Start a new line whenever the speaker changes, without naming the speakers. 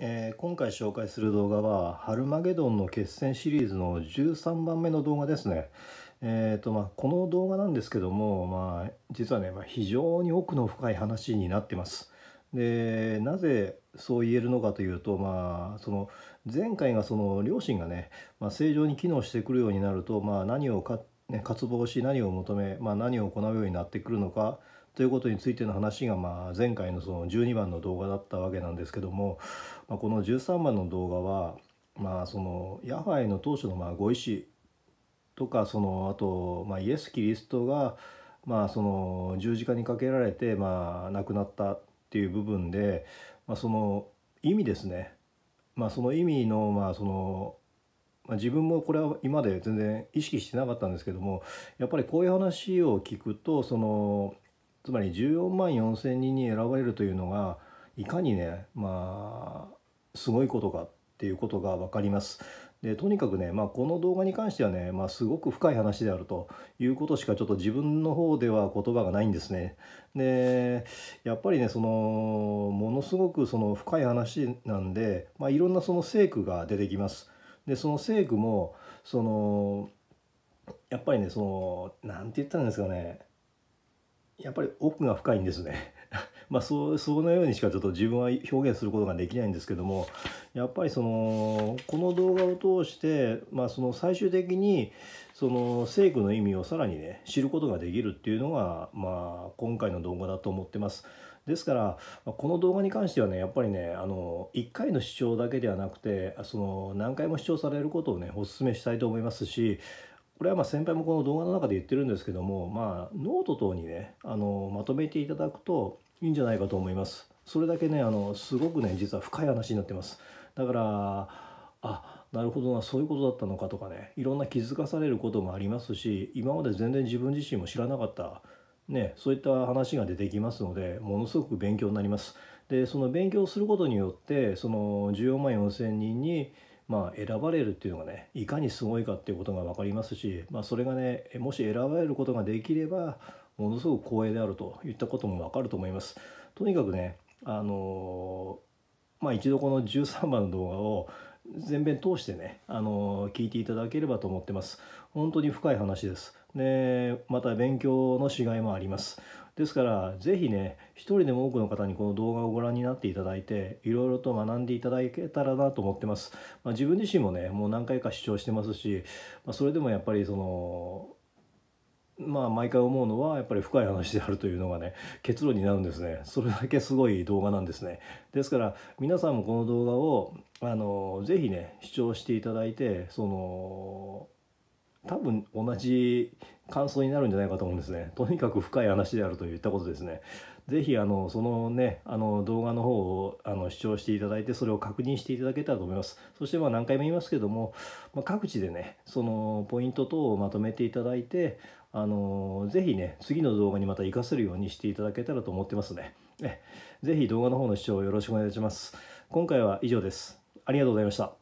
えー、今回紹介する動画は「ハルマゲドン」の決戦シリーズの13番目の動画ですね。えーとまあ、この動画なんですけども、まあ、実はね、まあ、非常に奥の深い話になってます。でなぜそう言えるのかというと、まあ、その前回がその両親がね、まあ、正常に機能してくるようになると、まあ、何をか、ね、渇望し何を求め、まあ、何を行うようになってくるのかということについての話が、まあ、前回のその12番の動画だったわけなんですけども、まあ、この13番の動画は、まあ、そのヤァイの当初のまあご意思とかそのあと、まあ、イエス・キリストが、まあ、その十字架にかけられて、まあ、亡くなったっていう部分で、まあ、その意味ですね、まあ、その意味の,、まあそのまあ、自分もこれは今まで全然意識してなかったんですけどもやっぱりこういう話を聞くとそのつまり14万4,000人に選ばれるというのがいかにねまあすごいことかっていうことが分かります。でとにかくね、まあ、この動画に関してはね、まあ、すごく深い話であるということしかちょっと自分の方では言葉がないんですね。でやっぱりねそのものすごくその深い話なんで、まあ、いろんなその聖句が出てきます。でその聖句もそのやっぱりねその何て言ったんですかねやっぱり奥が深いんですね。まあ、そうそのようにしかちょっと自分は表現することができないんですけどもやっぱりそのこの動画を通して、まあ、その最終的にその聖句の意味をさらにね知ることができるっていうのが、まあ、今回の動画だと思ってます。ですからこの動画に関してはねやっぱりねあの1回の視聴だけではなくてその何回も視聴されることをねお勧めしたいと思いますしこれはま先輩もこの動画の中で言ってるんですけども、まあ、ノート等にねあのまとめていただくといいんじゃないかと思いますそれだけねあのすごくね実は深い話になってますだからあなるほどなそういうことだったのかとかねいろんな気づかされることもありますし今まで全然自分自身も知らなかったね、そういった話が出てきますのでものすごく勉強になります。でその勉強することによってその14万4人にまあ、選ばれるっていうのがねいかにすごいかっていうことが分かりますし、まあ、それがねもし選ばれることができればものすごく光栄であるといったことも分かると思います。とにかくねあのー、まあ、一度この13番の動画を全編通してね、あのー、聞いていただければと思ってます。本当に深い話です。で、また勉強のしがいもあります。ですから是非ね一人でも多くの方にこの動画をご覧になっていただいていろいろと学んでいただけたらなと思ってます、まあ、自分自身もねもう何回か主張してますし、まあ、それでもやっぱりそのまあ毎回思うのはやっぱり深い話であるというのがね結論になるんですねそれだけすごい動画なんですねですから皆さんもこの動画をあの是非ね視聴していただいてその多分同じ感想になるんじゃないかと思うんですね。とにかく深い話であると言ったことですね。ぜひあのそのねあの動画の方をあの視聴していただいてそれを確認していただけたらと思います。そしてまあ何回も言いますけども、まあ、各地でねそのポイント等をまとめていただいてあのぜひね次の動画にまた活かせるようにしていただけたらと思ってますね。ねぜひ動画の方の視聴をよろしくお願いいたします。今回は以上です。ありがとうございました。